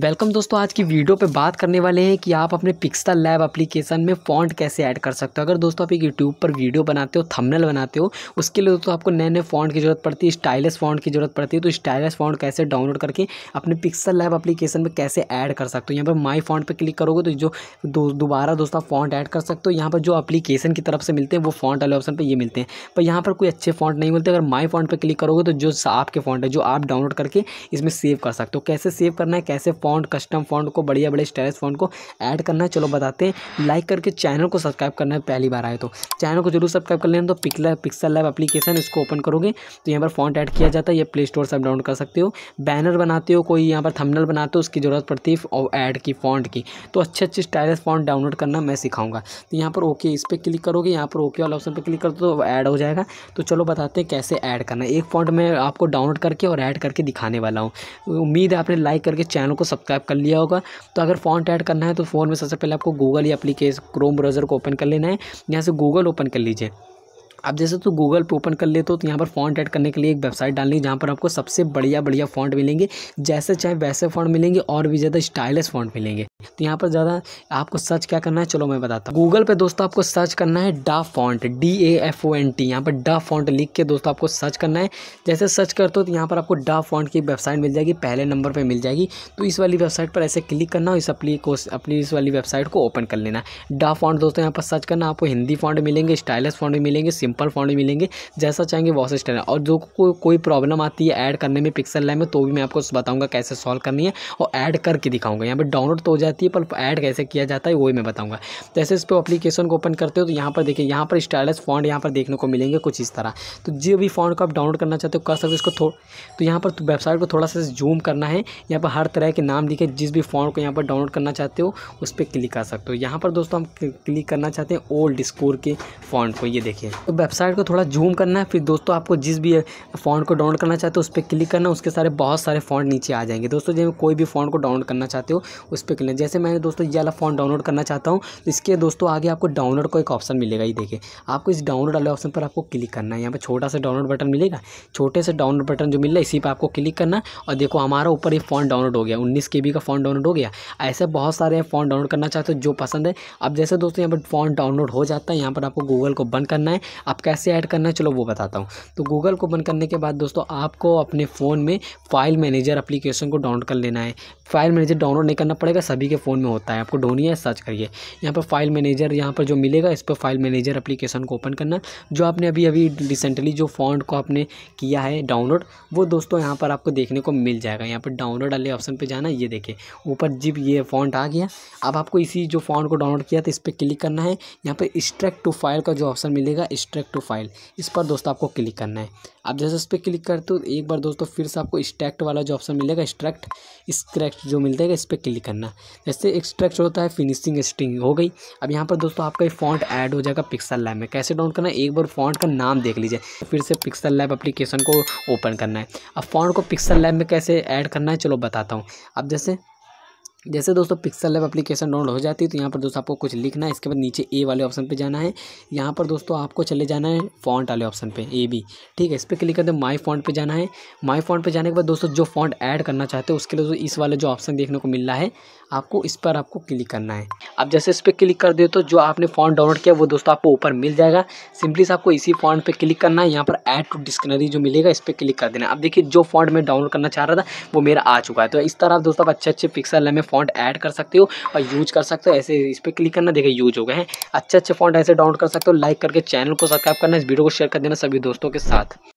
welcome दोस्तों आज की वीडियो पे बात करने वाले हैं कि आप अपने पिक्सल लैब एप्लीकेशन में फॉन्ट कैसे ऐड कर सकते हो अगर दोस्तों आप एक यूट्यूब पर वीडियो बनाते हो थंबनेल बनाते हो उसके लिए दोस्तों आपको नए नए फॉन्ट की जरूरत पड़ती है स्टाइलिश फॉन्ट की जरूरत पड़ती है तो स्टाइलिश फॉन्ट कैसे डाउनलोड करके अपने पिक्सल लैब अपलीकेशन में कैसे ऐड कर सकते हो यहाँ पर माई फॉन्ट पर क्लिक करोगे तो जो दोबारा दोस्तों आप फॉन्ट ऐड कर सकते हो यहाँ पर जो अपलीकेशन की तरफ से मिलते हैं वो फॉन्ट वाले ऑप्शन पर ये मिलते हैं पर यहाँ पर कोई अच्छे फॉन्ट नहीं मिलते अगर माई फॉन्ट पर क्लिक करोगे तो जो आपके फॉन्ट है जो आप डाउनलोड करके इसमें सेव कर सकते हो कैसे सेव करना है कैसे फॉन्ट कस्टम फॉन्ट को बढ़िया बड़े स्टाइलिश फॉन्ट को ऐड करना है चलो बताते हैं लाइक करके चैनल को सब्सक्राइब करना है पहली बार आए तो चैनल को जरूर सब्सक्राइब कर लेना तो पिकला पिक्सल लाइव अपलीकेशन इसको ओपन करोगे तो यहाँ पर फॉन्ट ऐड किया जाता है ये प्ले स्टोर से आप डाउनलोड कर सकते हो बैनर बनाते हो कोई यहाँ पर थमनल बनाते हो उसकी ज़रूरत पड़ती है और ऐड की फॉन्ट की तो अच्छे अच्छे स्टाइलिश फॉन्ट डाउनलोड करना मैं सिखाऊंगा तो यहाँ पर ओके इस पर क्लिक करोगे यहाँ पर ओके वाला ऑप्शन पर क्लिक कर तो ऐड हो जाएगा तो चलो बताते हैं कैसे ऐड करना एक फॉन्ट मैं आपको डाउनलोड करके और ऐड करके दिखाने वाला हूँ उम्मीद है आपने लाइक करके चैनल को सब्सक्राइब कर लिया होगा तो अगर फ़ॉन्ट ऐड करना है तो फ़ोन में सबसे पहले आपको गूगल या एप्लीकेशन क्रोम ब्राउज़र को ओपन कर लेना है यहाँ से गूगल ओपन कर लीजिए आप जैसे तो गूगल पे ओपन कर लेते हो तो यहाँ पर फॉन्ट ऐड करने के लिए एक वेबसाइट डालनी है जहाँ पर आपको सबसे बढ़िया बढ़िया फॉन्ट मिलेंगे जैसे चाहे वैसे फॉन्ट मिलेंगे और भी ज़्यादा स्टाइलिश फॉन्ट मिलेंगे तो यहाँ पर ज़्यादा आपको सर्च क्या करना है चलो मैं बताता हूँ गूगल पे दोस्तों आपको सर्च करना है dafont D A F O N T यहाँ पर डा फॉन्ट लिख के दोस्तों आपको सर्च करना है जैसे सर्च करते हो तो यहाँ पर आपको डा फॉन्ट की वेबसाइट मिल जाएगी पहले नंबर पर मिल जाएगी तो इस वाली वेबसाइट पर ऐसे क्लिक करना इस अपनी को अपनी इस वाली वेबसाइट को ओपन कर लेना डा फॉन्ट दोस्तों यहाँ पर सर्च करना आपको हिंदी फॉन्ट मिलेंगे स्टाइलिश फॉन्ट मिलेंगे सिंपल फॉन्ट मिलेंगे जैसा चाहेंगे वॉस स्टाइल और जो कोई प्रॉब्लम आती है ऐड करने में पिक्सल लाइन में तो भी मैं आपको बताऊँगा कैसे सॉल्व करनी है और ऐड करके दिखाऊंगा यहाँ पर डाउनलोड तो हो जाए जाती है पर ऐड कैसे किया जाता है वही मैं बताऊँगा जैसे तो इस पर अपलीकेशन को ओपन करते हो तो यहाँ पर देखिए यहाँ पर स्टाइलस फॉन्ड यहाँ पर देखने को मिलेंगे कुछ इस तरह तो जो भी फॉन्ड को आप डाउनलोड करना चाहते हो कर सकते हो इसको तो यहाँ पर वेबसाइट को थोड़ा सा जूम करना है यहाँ पर हर तरह के नाम लिखे जिस भी फॉन्ड को यहाँ पर डाउनलोड करना चाहते हो उस पर क्लिक कर सकते हो यहाँ पर दोस्तों हम क्लिक करना चाहते हैं ओल्ड स्कोर के फॉन्ड को ये देखिए तो वेबसाइट को थोड़ा जूम करना है फिर दोस्तों आपको जिस भी फॉन्ड को डाउनलोड करना चाहते हो उस पर क्लिक करना उसके सारे बहुत सारे फॉन्ड नीचे आ जाएंगे दोस्तों जब कोई भी फॉन्ड को डाउनलोड करना चाहते हो उस पर क्लिक जैसे मैंने दोस्तों ये वाला फोन डाउनलोड करना चाहता हूँ तो इसके दोस्तों आगे आपको डाउनलोड का एक ऑप्शन मिलेगा ये देखिए आपको इस डाउनलोड वाले ऑप्शन पर आपको क्लिक करना है यहाँ पर छोटा सा डाउनलोड बटन मिलेगा छोटे से डाउनलोड बटन जो मिल रहा है इसी पर आपको क्लिक करना और देखो हमारा ऊपर ये फोन डाउनलोड हो गया उन्नीस के का फोन डाउनलोड हो गया ऐसे बहुत सारे फोन डाउनलोड करना चाहते हो जो पसंद है अब जैसे दोस्तों यहाँ पर फोन डाउनलोड हो जाता है यहाँ पर आपको गूगल को बंद करना है आप कैसे ऐड करना है चलो वो बताता हूँ तो गूगल को बंद करने के बाद दोस्तों आपको अपने फ़ोन में फाइल मैनेजर एप्लीकेशन को डाउनलोड कर लेना है फाइल मैनेजर डाउनलोड नहीं करना पड़ेगा सभी के फ़ोन में होता है आपको ढूंढिए सर्च करिए यहाँ पर फाइल मैनेजर यहाँ पर जो मिलेगा इस पर फाइल मैनेजर एप्लीकेशन को ओपन करना जो आपने अभी अभी रिसेंटली जो फॉन्ट को आपने किया है डाउनलोड वो दोस्तों यहाँ पर आपको देखने को मिल जाएगा यहाँ पर डाउनलोड वाले ऑप्शन पर जाना ये देखिए ऊपर जिप ये फॉन्ट आ गया अब आपको इसी जो फॉन्ट को डाउनलोड किया था इस पर क्लिक करना है यहाँ पर स्ट्रैक्ट टू फाइल का जो ऑप्शन मिलेगा स्ट्रैक्ट टू फाइल इस पर दोस्तों आपको क्लिक करना है आप जैसे इस पर क्लिक करते हो एक बार दोस्तों फिर से आपको स्ट्रैक्ट वाला जो ऑप्शन मिलेगा स्ट्रैक्ट स्क्रैक्ट जो है इस पर क्लिक करना जैसे एक्सट्रैक्ट होता है फिनिशिंग स्टिंग हो गई अब यहाँ पर दोस्तों आपका एक फॉन्ट ऐड हो जाएगा पिक्सल लैब में कैसे डाउन करना है एक बार फॉन्ट का नाम देख लीजिए फिर से पिक्सल लैब अप्लीकेशन को ओपन करना है अब फॉन्ट को पिक्सल लैब में कैसे ऐड करना है चलो बताता हूँ अब जैसे जैसे दोस्तों पिक्सल लैब एप्लीकेशन डाउनलोड हो जाती है तो यहाँ पर दोस्तों आपको कुछ लिखना है इसके बाद नीचे ए वाले ऑप्शन पे जाना है यहाँ पर दोस्तों आपको चले जाना है फॉन्ट वाले ऑप्शन पे ए बी ठीक है इस पर क्लिक करते हैं माई फॉन्ट पे जाना है माई फॉन्ट पे जाने के बाद दोस्तों जो फॉन्ट ऐड करना चाहते हो उसके लिए दोस्तों इस वाले जो ऑप्शन देखने को मिल रहा है आपको इस पर आपको क्लिक करना है आप जैसे इस पर क्लिक कर दे तो जो आपने फॉन्ट डाउनलोड किया वो दोस्तों आपको ऊपर मिल जाएगा सिंपली से आपको इसी फॉन्ट पे क्लिक करना है यहाँ पर ऐड टू डिक्शनरी जो मिलेगा इस पर क्लिक कर देना अब देखिए जो फॉन्ट मैं डाउनलोड करना चाह रहा था वो मेरा आ चुका है तो इस तरह आप दोस्तों आप अच्छे अच्छे पिक्सल में फॉन्ट ऐड कर सकते हो और यूज कर सकते हो ऐसे इस पर क्लिक करना देखिए यूज हो गए हैं अच्छे अच्छे फॉन्ट ऐसे डाउनलोड कर सकते हो लाइक करके चैनल को सब्सक्राइब करना इस वीडियो को शेयर कर देना सभी दोस्तों के साथ